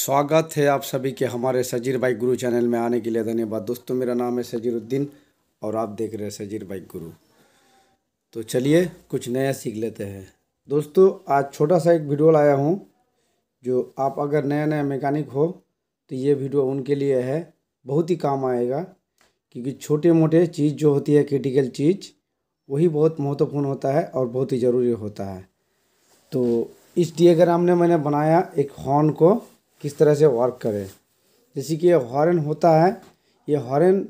स्वागत है आप सभी के हमारे सजीर बाइक गुरु चैनल में आने के लिए धन्यवाद दोस्तों मेरा नाम है सजीरुद्दीन और आप देख रहे हैं सजीर बाइक गुरु तो चलिए कुछ नया सीख लेते हैं दोस्तों आज छोटा सा एक वीडियो लाया हूँ जो आप अगर नया नया मैकेनिक हो तो ये वीडियो उनके लिए है बहुत ही काम आएगा क्योंकि छोटे मोटे चीज़ जो होती है क्रिटिकल चीज़ वही बहुत महत्वपूर्ण होता है और बहुत ही ज़रूरी होता है तो इस डिएग्राम ने मैंने बनाया एक हॉर्न को किस तरह से वर्क करे जैसे कि हॉर्न होता है ये हॉर्न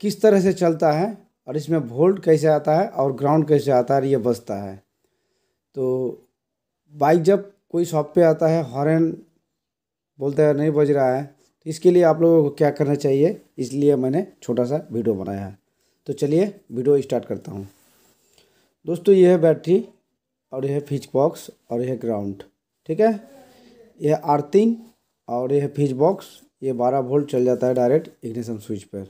किस तरह से चलता है और इसमें वोल्ट कैसे आता है और ग्राउंड कैसे आता है और ये बजता है तो बाइक जब कोई शॉप पे आता है हॉर्न बोलता है नहीं बज रहा है तो इसके लिए आप लोगों को क्या करना चाहिए इसलिए मैंने छोटा सा वीडियो बनाया है तो चलिए वीडियो स्टार्ट करता हूँ दोस्तों यह है बैटरी और यह है फिच बॉक्स और यह ग्राउंड ठीक है यह अर्थिंग और ये है फ्यूज बॉक्स ये बारह वोल्ट चल जाता है डायरेक्ट इग्निशन स्विच पर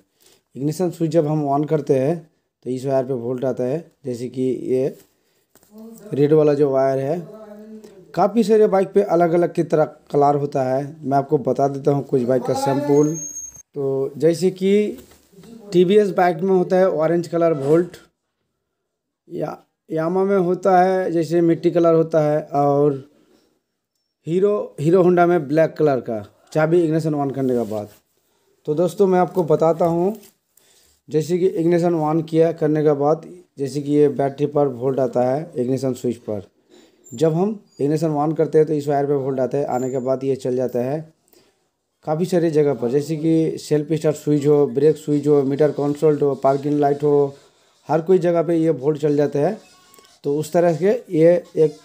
इग्निशन स्विच जब हम ऑन करते हैं तो इस वायर पे वोल्ट आता है जैसे कि ये रेड वाला जो वायर है काफ़ी सारे बाइक पे अलग अलग की तरह कलर होता है मैं आपको बता देता हूँ कुछ बाइक का सैम्पल तो जैसे कि टी बाइक में होता है ऑरेंज कलर वोल्ट या यामा में होता है जैसे मिट्टी कलर होता है और हीरो हीरो होंडा में ब्लैक कलर का चाबी इग्निशन ऑन करने के बाद तो दोस्तों मैं आपको बताता हूँ जैसे कि इग्निशन ऑन किया करने के बाद जैसे कि ये बैटरी पर वोल्ट आता है इग्निशन स्विच पर जब हम इग्निशन ऑन करते हैं तो इस वायर पर वोल्ट आता है आने के बाद ये चल जाता है काफ़ी सारी जगह पर जैसे कि सेल्फ स्टार्ट स्विच हो ब्रेक स्विच हो मीटर कंसोल्ट हो पार्किंग लाइट हो हर कोई जगह पे ये वोल्ट चल जाता है तो उस तरह से ये एक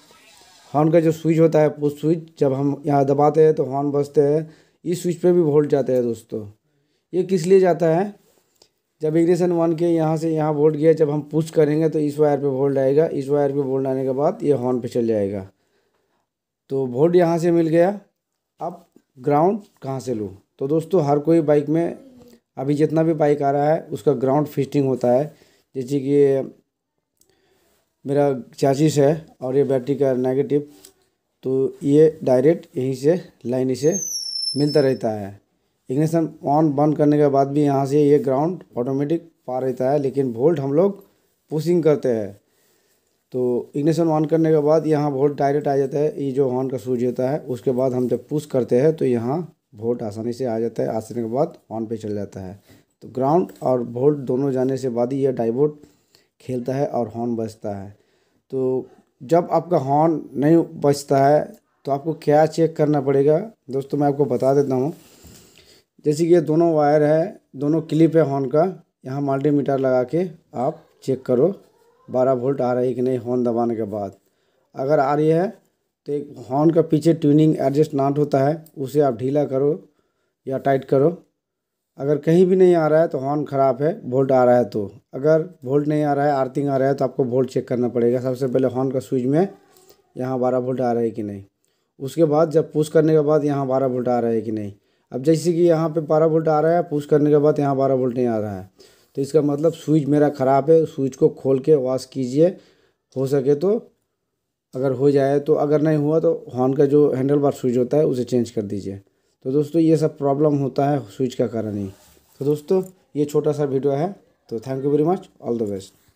हॉर्न का जो स्विच होता है वो स्विच जब हम यहाँ दबाते हैं तो हॉर्न बजते हैं इस स्विच पे भी वोल्ट जाते हैं दोस्तों ये किस लिए जाता है जब इग्निशन वन के यहाँ से यहाँ वोल्ट गया जब हम पुश करेंगे तो इस वायर पे वोल्ट आएगा इस वायर पे वोल्ट आने के बाद ये हॉर्न पे चल जाएगा तो वोल्ट यहाँ से मिल गया अब ग्राउंड कहाँ से लूँ तो दोस्तों हर कोई बाइक में अभी जितना भी बाइक आ रहा है उसका ग्राउंड फिस्टिंग होता है जैसे कि मेरा चार्जिस है और ये बैटरी का नेगेटिव तो ये डायरेक्ट यहीं से लाइन से मिलता रहता है इग्निशन ऑन बंद करने के बाद भी यहाँ से ये ग्राउंड ऑटोमेटिक पा रहता है लेकिन वोल्ट हम लोग पुशिंग करते हैं तो इग्निशन ऑन करने के बाद यहाँ वोल्ट डायरेक्ट आ जाता है ये जो हॉर्न का सूज होता है उसके बाद हम जब पुश करते हैं तो यहाँ वोल्ट आसानी से आ जाता है आसानी के बाद ऑन पे चल जाता है तो ग्राउंड और वोल्ट दोनों जाने से बाद ही यह डाइवोट खेलता है और हॉर्न बजता है तो जब आपका हॉर्न नहीं बजता है तो आपको क्या चेक करना पड़ेगा दोस्तों मैं आपको बता देता हूँ जैसे कि ये दोनों वायर है दोनों क्लिप है हॉर्न का यहाँ मल्टीमीटर लगा के आप चेक करो बारह वोल्ट आ रही है कि नहीं हॉर्न दबाने के बाद अगर आ रही है तो एक हॉर्न का पीछे ट्यूनिंग एडजस्ट नाट होता है उसे आप ढीला करो या टाइट करो अगर कहीं भी नहीं आ रहा है तो हॉर्न ख़राब है वोल्ट आ रहा है तो अगर वोल्ट नहीं आ रहा है आर्थिंग आ रहा है तो आपको वोल्ट चेक करना पड़ेगा सबसे पहले हॉर्न का स्विच में यहाँ बारह वोल्ट आ रहा है कि नहीं उसके बाद जब पुश करने के बाद यहाँ बारह वोल्ट आ रहा है कि नहीं अब जैसे कि यहाँ पे बारह वोल्ट आ रहा है पुश करने के बाद यहाँ बारह वोल्ट नहीं आ रहा है तो इसका मतलब स्विच मेरा ख़राब है स्विच को खोल के वॉश कीजिए हो सके तो अगर हो जाए तो अगर नहीं हुआ तो हॉर्न का जो हैंडल बार स्विच होता है उसे चेंज कर दीजिए तो दोस्तों ये सब प्रॉब्लम होता है स्विच का कारण ही तो दोस्तों ये छोटा सा वीडियो है तो thank you very much all the best